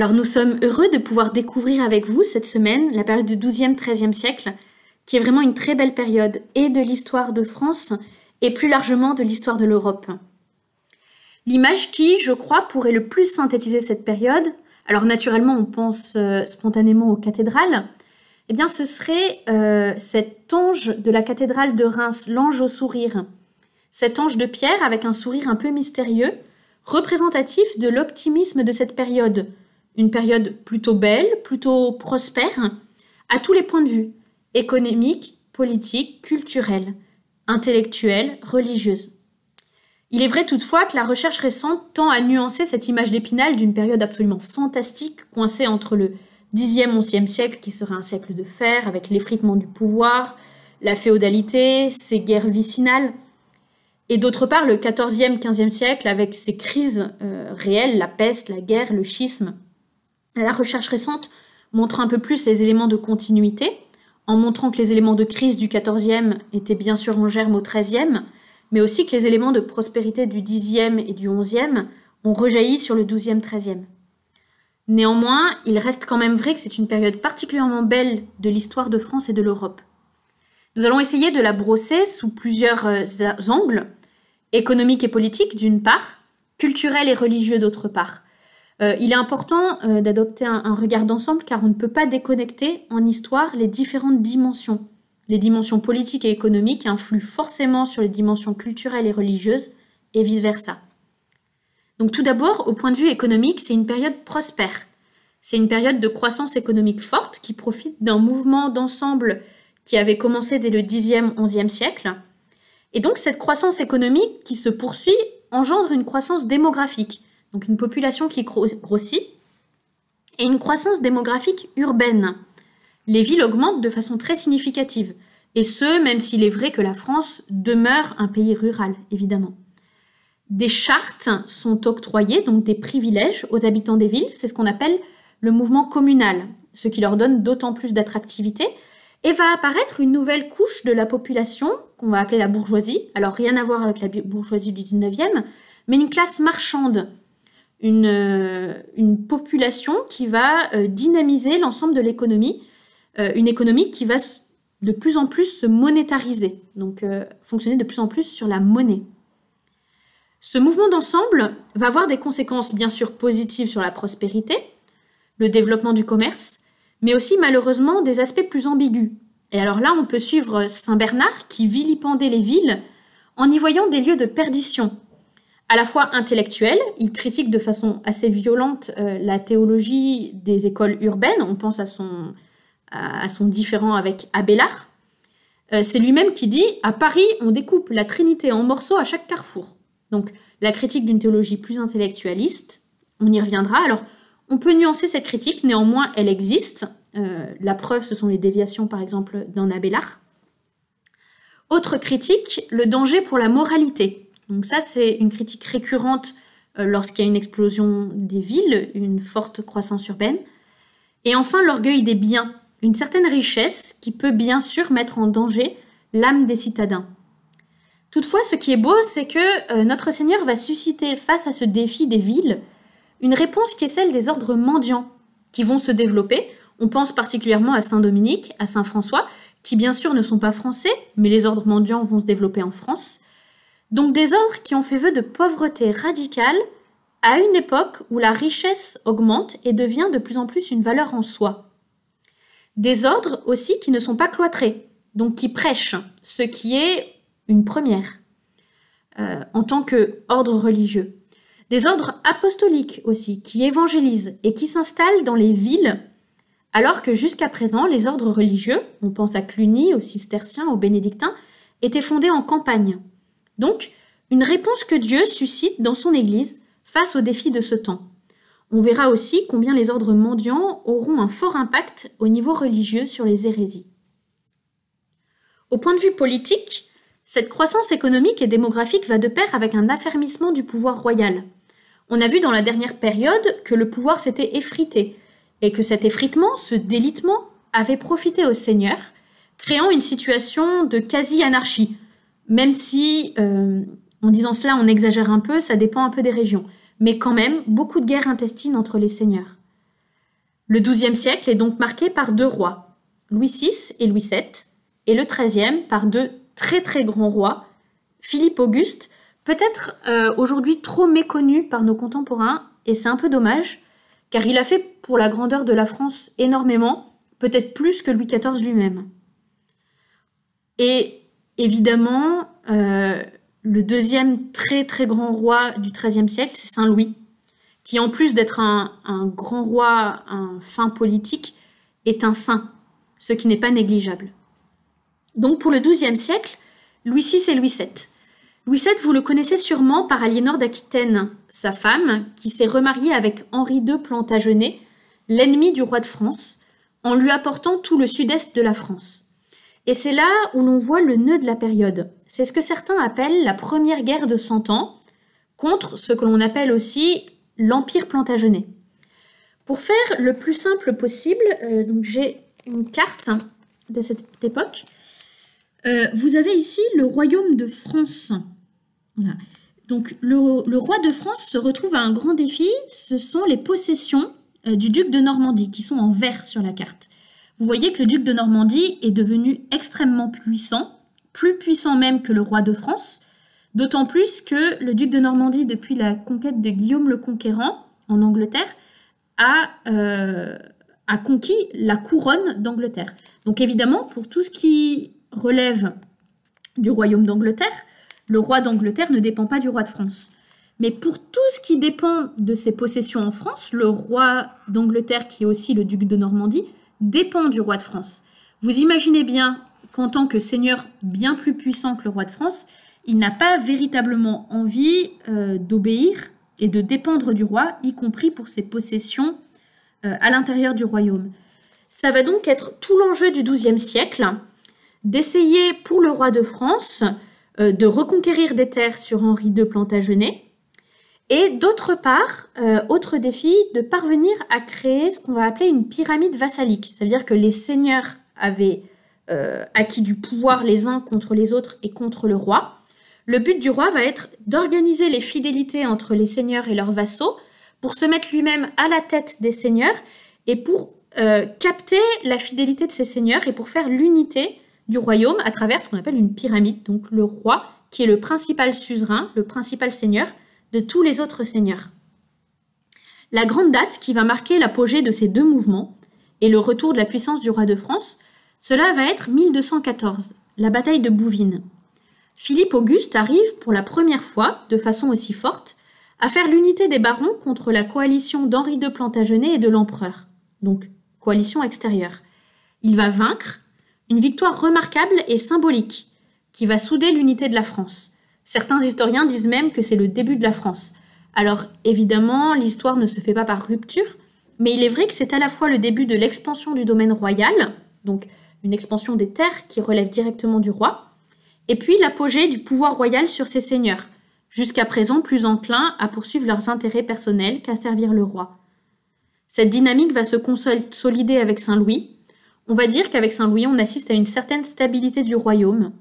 Alors nous sommes heureux de pouvoir découvrir avec vous cette semaine la période du 12e, 13e siècle, qui est vraiment une très belle période et de l'histoire de France et plus largement de l'histoire de l'Europe. L'image qui, je crois, pourrait le plus synthétiser cette période, alors naturellement on pense euh, spontanément aux cathédrales, eh bien ce serait euh, cet ange de la cathédrale de Reims, l'ange au sourire. Cet ange de pierre avec un sourire un peu mystérieux, représentatif de l'optimisme de cette période, une période plutôt belle, plutôt prospère, à tous les points de vue, économique, politique, culturel, intellectuel, religieuse. Il est vrai toutefois que la recherche récente tend à nuancer cette image d'Épinal d'une période absolument fantastique, coincée entre le 10e, 11e siècle, qui serait un siècle de fer, avec l'effritement du pouvoir, la féodalité, ses guerres vicinales, et d'autre part le 14e, 15e siècle, avec ses crises euh, réelles, la peste, la guerre, le schisme. La recherche récente montre un peu plus les éléments de continuité, en montrant que les éléments de crise du XIVe étaient bien sûr en germe au XIIIe, mais aussi que les éléments de prospérité du 10 et du XIe ont rejailli sur le xiie e 13 Néanmoins, il reste quand même vrai que c'est une période particulièrement belle de l'histoire de France et de l'Europe. Nous allons essayer de la brosser sous plusieurs euh, angles, économiques et politiques d'une part, culturels et religieux d'autre part, euh, il est important euh, d'adopter un, regard d'ensemble car on ne peut pas déconnecter en histoire les différentes dimensions. Les dimensions politiques et économiques influent forcément sur les dimensions culturelles et religieuses et vice-versa. Donc tout d'abord, au point de vue économique, c'est une période prospère. C'est une période de croissance économique forte qui profite d'un mouvement d'ensemble qui avait commencé dès le 10e, 11e siècle. Et donc cette croissance économique qui se poursuit engendre une croissance démographique donc une population qui grossit, et une croissance démographique urbaine. Les villes augmentent de façon très significative, et ce, même s'il est vrai que la France demeure un pays rural, évidemment. Des chartes sont octroyées, donc des privilèges aux habitants des villes, c'est ce qu'on appelle le mouvement communal, ce qui leur donne d'autant plus d'attractivité, et va apparaître une nouvelle couche de la population, qu'on va appeler la bourgeoisie, alors rien à voir avec la bourgeoisie du 19e, mais une classe marchande euh, une, population qui va euh, dynamiser l'ensemble de l'économie, euh, une économie qui va de plus en plus se monétariser, donc fonctionner de plus en plus sur la monnaie. Ce mouvement d'ensemble va avoir des conséquences bien sûr positives sur la prospérité, le développement du commerce, mais aussi malheureusement des aspects plus ambigus. Et alors là, on peut suivre Saint Bernard qui vilipendait les villes en y voyant des lieux de perdition, à la fois intellectuel, il critique de façon assez violente euh, la théologie des écoles urbaines, on pense à son, à, différent avec Abélard. Euh, c'est lui-même qui dit À Paris, on découpe la Trinité en morceaux à chaque carrefour. Donc, la critique d'une théologie plus intellectualiste, on y reviendra. Alors, on peut nuancer cette critique, néanmoins, elle existe. Euh, la preuve, ce sont les déviations, par exemple, d'un Abélard. Autre critique, le danger pour la moralité. Donc ça, c'est une critique récurrente euh, lorsqu'il y a une explosion des villes, une forte croissance urbaine. Et enfin, l'orgueil des biens, une certaine richesse qui peut bien sûr mettre en danger l'âme des citadins. Toutefois, ce qui est beau, c'est que euh, notre Seigneur va susciter face à ce défi des villes une réponse qui est celle des ordres mendiants, qui vont se développer. On pense particulièrement à Saint Dominique, à Saint François, qui bien sûr ne sont pas français, mais les ordres mendiants vont se développer en France donc des ordres qui ont fait vœu de pauvreté radicale à une époque où la richesse augmente et devient de plus en plus une valeur en soi. Des ordres aussi qui ne sont pas cloîtrés, donc qui prêchent, ce qui est une première euh, en tant qu'ordre religieux. Des ordres apostoliques aussi, qui évangélisent et qui s'installent dans les villes, alors que jusqu'à présent, les ordres religieux, on pense à Cluny, aux cisterciens, aux bénédictins, étaient fondés en campagne. Donc, une réponse que Dieu suscite dans son Église face aux défis de ce temps. On verra aussi combien les ordres mendiants auront un fort impact au niveau religieux sur les hérésies. Au point de vue politique, cette croissance économique et démographique va de pair avec un affermissement du pouvoir royal. On a vu dans la dernière période que le pouvoir s'était effrité, et que cet effritement, ce délitement, avait profité au seigneur, créant une situation de quasi-anarchie, même si, euh, en disant cela, on exagère un peu, ça dépend un peu des régions. Mais quand même, beaucoup de guerres intestines entre les seigneurs. Le XIIe siècle est donc marqué par deux rois, Louis VI et Louis VII, et le XIIIe par deux très très grands rois, Philippe Auguste, peut-être euh, aujourd'hui trop méconnu par nos contemporains, et c'est un peu dommage, car il a fait pour la grandeur de la France énormément, peut-être plus que Louis XIV lui-même. Et Évidemment, euh, le deuxième très très grand roi du XIIIe siècle, c'est Saint Louis, qui en plus d'être un, grand roi, un fin politique, est un saint, ce qui n'est pas négligeable. Donc pour le XIIe siècle, Louis VI et Louis VII. Louis VII, vous le connaissez sûrement par Aliénor d'Aquitaine, sa femme, qui s'est remariée avec Henri II Plantagenet, l'ennemi du roi de France, en lui apportant tout le sud-est de la France. Et c'est là où l'on voit le nœud de la période. C'est ce que certains appellent la première guerre de Cent Ans contre ce que l'on appelle aussi l'Empire plantagenet. Pour faire le plus simple possible, euh, j'ai une carte de cette époque. Euh, vous avez ici le royaume de France. Donc le, roi de France se retrouve à un grand défi, ce sont les possessions euh, du duc de Normandie qui sont en vert sur la carte vous voyez que le duc de Normandie est devenu extrêmement puissant, plus puissant même que le roi de France, d'autant plus que le duc de Normandie, depuis la conquête de Guillaume le Conquérant en Angleterre, euh, a, conquis la couronne d'Angleterre. Donc évidemment, pour tout ce qui relève du royaume d'Angleterre, le roi d'Angleterre ne dépend pas du roi de France. Mais pour tout ce qui dépend de ses possessions en France, le roi d'Angleterre, qui est aussi le duc de Normandie, dépend du roi de France. Vous imaginez bien qu'en tant que seigneur bien plus puissant que le roi de France, il n'a pas véritablement envie euh, d'obéir et de dépendre du roi, y compris pour ses possessions euh, à l'intérieur du royaume. Ça va donc être tout l'enjeu du XIIe siècle d'essayer pour le roi de France euh, de reconquérir des terres sur Henri II Plantagenet, et d'autre part, euh, autre défi, de parvenir à créer ce qu'on va appeler une pyramide vassalique. cest à dire que les seigneurs avaient euh, acquis du pouvoir les uns contre les autres et contre le roi. Le but du roi va être d'organiser les fidélités entre les seigneurs et leurs vassaux pour se mettre lui-même à la tête des seigneurs et pour euh, capter la fidélité de ces seigneurs et pour faire l'unité du royaume à travers ce qu'on appelle une pyramide. Donc le roi qui est le principal suzerain, le principal seigneur, de tous les autres seigneurs. La grande date qui va marquer l'apogée de ces deux mouvements et le retour de la puissance du roi de France, cela va être 1214, la bataille de Bouvines. Philippe Auguste arrive pour la première fois, de façon aussi forte, à faire l'unité des barons contre la coalition d'Henri de Plantagenet et de l'empereur, donc coalition extérieure. Il va vaincre, une victoire remarquable et symbolique, qui va souder l'unité de la France. Certains historiens disent même que c'est le début de la France. Alors évidemment, l'histoire ne se fait pas par rupture, mais il est vrai que c'est à la fois le début de l'expansion du domaine royal, donc une expansion des terres qui relève directement du roi, et puis l'apogée du pouvoir royal sur ses seigneurs, jusqu'à présent plus enclins à poursuivre leurs intérêts personnels qu'à servir le roi. Cette dynamique va se consolider avec Saint-Louis. On va dire qu'avec Saint-Louis, on assiste à une certaine stabilité du royaume,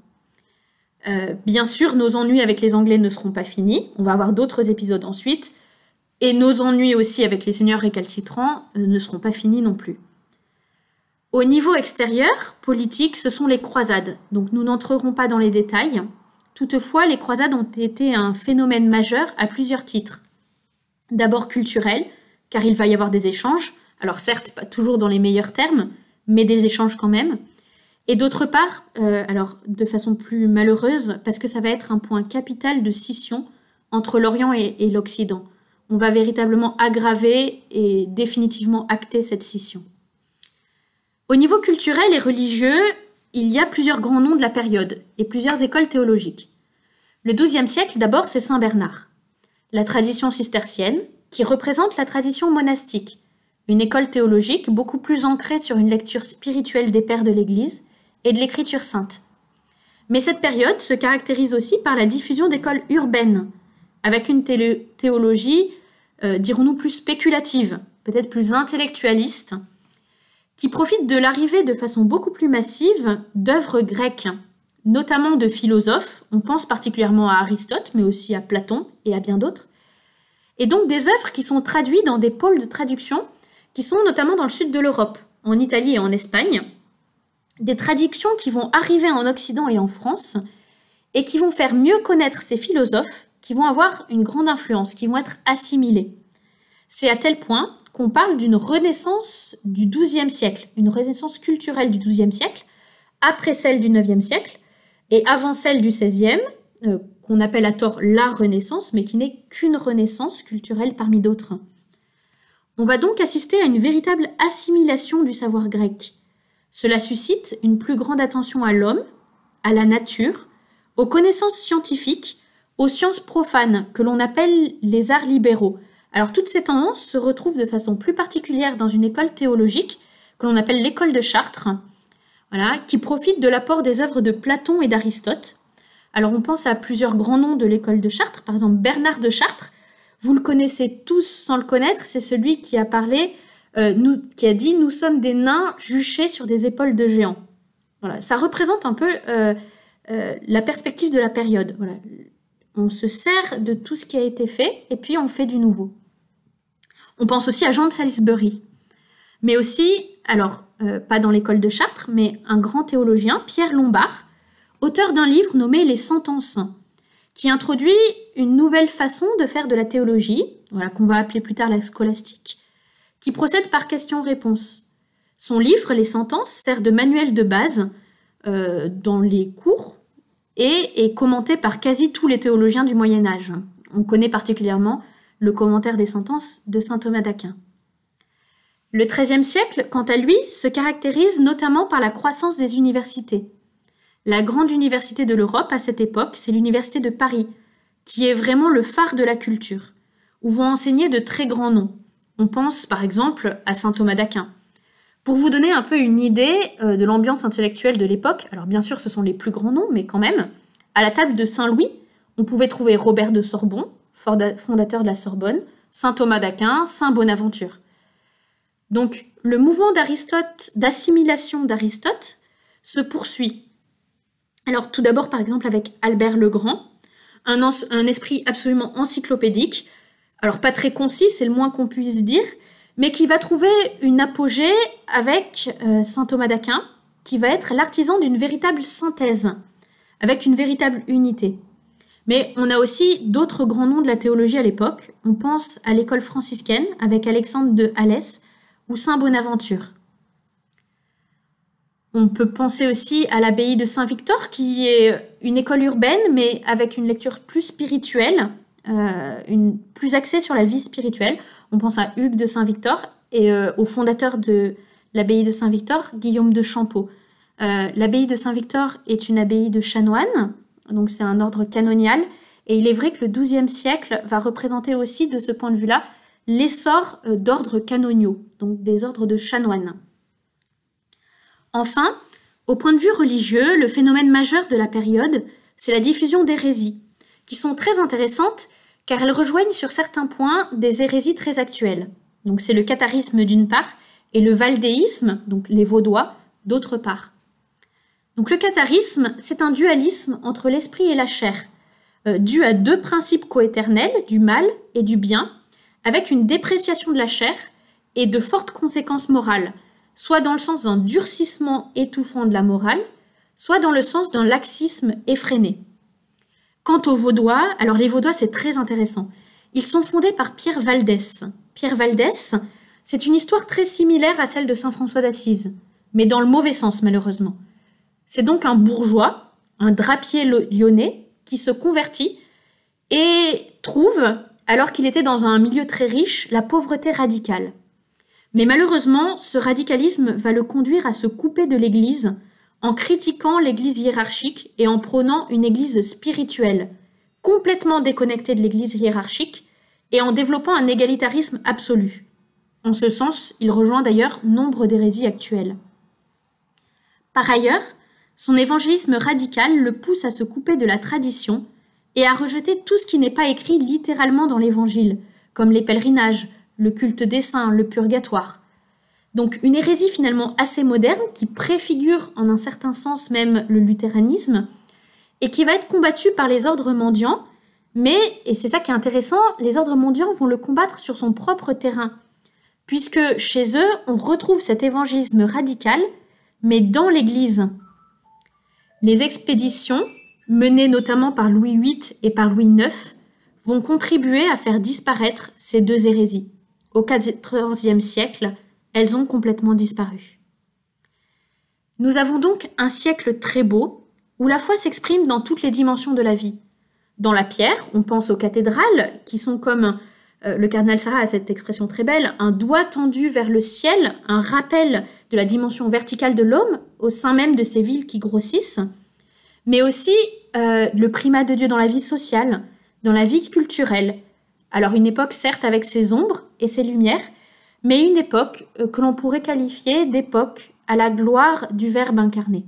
euh, bien sûr, nos ennuis avec les Anglais ne seront pas finis. On va avoir d'autres épisodes ensuite. Et nos ennuis aussi avec les seigneurs récalcitrants euh, ne seront pas finis non plus. Au niveau extérieur, politique, ce sont les croisades. Donc nous n'entrerons pas dans les détails. Toutefois, les croisades ont été un phénomène majeur à plusieurs titres. D'abord culturel, car il va y avoir des échanges. Alors certes, pas toujours dans les meilleurs termes, mais des échanges quand même. Et d'autre part, euh, alors de façon plus malheureuse, parce que ça va être un point capital de scission entre l'Orient et, et l'Occident. On va véritablement aggraver et définitivement acter cette scission. Au niveau culturel et religieux, il y a plusieurs grands noms de la période et plusieurs écoles théologiques. Le XIIe siècle, d'abord, c'est Saint Bernard. La tradition cistercienne, qui représente la tradition monastique, une école théologique beaucoup plus ancrée sur une lecture spirituelle des pères de l'Église et de l'écriture sainte. Mais cette période se caractérise aussi par la diffusion d'écoles urbaines, avec une théologie, euh, dirons-nous, plus spéculative, peut-être plus intellectualiste, qui profite de l'arrivée de façon beaucoup plus massive d'œuvres grecques, notamment de philosophes, on pense particulièrement à Aristote, mais aussi à Platon et à bien d'autres, et donc des œuvres qui sont traduites dans des pôles de traduction qui sont notamment dans le sud de l'Europe, en Italie et en Espagne, des traductions qui vont arriver en Occident et en France et qui vont faire mieux connaître ces philosophes qui vont avoir une grande influence, qui vont être assimilés. C'est à tel point qu'on parle d'une renaissance du XIIe siècle, une renaissance culturelle du XIIe siècle, après celle du IXe siècle et avant celle du XVIe, euh, qu'on appelle à tort la Renaissance, mais qui n'est qu'une renaissance culturelle parmi d'autres. On va donc assister à une véritable assimilation du savoir grec. Cela suscite une plus grande attention à l'homme, à la nature, aux connaissances scientifiques, aux sciences profanes que l'on appelle les arts libéraux. Alors toutes ces tendances se retrouvent de façon plus particulière dans une école théologique que l'on appelle l'école de Chartres, voilà, qui profite de l'apport des œuvres de Platon et d'Aristote. Alors on pense à plusieurs grands noms de l'école de Chartres, par exemple Bernard de Chartres, vous le connaissez tous sans le connaître, c'est celui qui a parlé euh, qui a dit Nous sommes des nains juchés sur des épaules de géants. Voilà, ça représente un peu euh, euh, la perspective de la période. On se sert de tout ce qui a été fait et puis on fait du nouveau. On pense aussi à Jean de Salisbury, mais aussi, alors pas dans l'école de Chartres, mais un grand théologien, Pierre Lombard, auteur d'un livre nommé Les Sentences, qui introduit une nouvelle façon de faire de la théologie, voilà, qu'on va appeler plus tard la scolastique, qui procède par questions-réponses. Son livre, Les Sentences, sert de manuel de base euh, dans les cours et est commenté par quasi tous les théologiens du Moyen Âge. On connaît particulièrement le commentaire des sentences de Saint Thomas d'Aquin. Le XIIIe siècle, quant à lui, se caractérise notamment par la croissance des universités. La grande université de l'Europe à cette époque, c'est l'université de Paris, qui est vraiment le phare de la culture, où vont enseigner de très grands noms, on pense par exemple à saint Thomas d'Aquin. Pour vous donner un peu une idée euh, de l'ambiance intellectuelle de l'époque, alors bien sûr ce sont les plus grands noms, mais quand même, à la table de Saint-Louis, on pouvait trouver Robert de Sorbon, fondateur de la Sorbonne, saint Thomas d'Aquin, saint Bonaventure. Donc le mouvement d'Aristote, d'assimilation d'Aristote, se poursuit. Alors tout d'abord par exemple avec Albert le Grand, un esprit absolument encyclopédique, alors pas très concis, c'est le moins qu'on puisse dire, mais qui va trouver une apogée avec euh, saint Thomas d'Aquin, qui va être l'artisan d'une véritable synthèse, avec une véritable unité. Mais on a aussi d'autres grands noms de la théologie à l'époque. On pense à l'école franciscaine avec Alexandre de Halès ou Saint Bonaventure. On peut penser aussi à l'abbaye de Saint-Victor qui est une école urbaine mais avec une lecture plus spirituelle euh, une, plus axée sur la vie spirituelle. On pense à Hugues de Saint-Victor et euh, au fondateur de l'abbaye de Saint-Victor, Guillaume de Champeau. Euh, l'abbaye de Saint-Victor est une abbaye de chanoines, donc c'est un ordre canonial, et il est vrai que le XIIe siècle va représenter aussi, de ce point de vue-là, l'essor d'ordres canoniaux, donc des ordres de chanoines. Enfin, au point de vue religieux, le phénomène majeur de la période, c'est la diffusion d'hérésies, qui sont très intéressantes car elles rejoignent sur certains points des hérésies très actuelles. Donc c'est le catharisme d'une part et le valdéisme, donc les vaudois, d'autre part. Donc le catharisme, c'est un dualisme entre l'esprit et la chair, euh, dû à deux principes coéternels, du mal et du bien, avec une dépréciation de la chair et de fortes conséquences morales, soit dans le sens d'un durcissement étouffant de la morale, soit dans le sens d'un laxisme effréné. Quant aux Vaudois, alors les Vaudois, c'est très intéressant. Ils sont fondés par Pierre Valdès. Pierre Valdès, c'est une histoire très similaire à celle de Saint François d'Assise, mais dans le mauvais sens, malheureusement. C'est donc un bourgeois, un drapier lyonnais, qui se convertit et trouve, alors qu'il était dans un milieu très riche, la pauvreté radicale. Mais malheureusement, ce radicalisme va le conduire à se couper de l'Église en critiquant l'Église hiérarchique et en prônant une Église spirituelle, complètement déconnectée de l'Église hiérarchique, et en développant un égalitarisme absolu. En ce sens, il rejoint d'ailleurs nombre d'hérésies actuelles. Par ailleurs, son évangélisme radical le pousse à se couper de la tradition et à rejeter tout ce qui n'est pas écrit littéralement dans l'Évangile, comme les pèlerinages, le culte des saints, le purgatoire, donc une hérésie finalement assez moderne qui préfigure en un certain sens même le luthéranisme et qui va être combattue par les ordres mendiants. Mais, et c'est ça qui est intéressant, les ordres mendiants vont le combattre sur son propre terrain, puisque chez eux, on retrouve cet évangélisme radical, mais dans l'Église. Les expéditions, menées notamment par Louis VIII et par Louis IX, vont contribuer à faire disparaître ces deux hérésies. Au XIVe siècle, elles ont complètement disparu. Nous avons donc un siècle très beau, où la foi s'exprime dans toutes les dimensions de la vie. Dans la pierre, on pense aux cathédrales, qui sont comme, euh, le cardinal Sarah a cette expression très belle, un doigt tendu vers le ciel, un rappel de la dimension verticale de l'homme au sein même de ces villes qui grossissent, mais aussi euh, le primat de Dieu dans la vie sociale, dans la vie culturelle. Alors une époque certes avec ses ombres et ses lumières, mais une époque euh, que l'on pourrait qualifier d'époque à la gloire du Verbe incarné.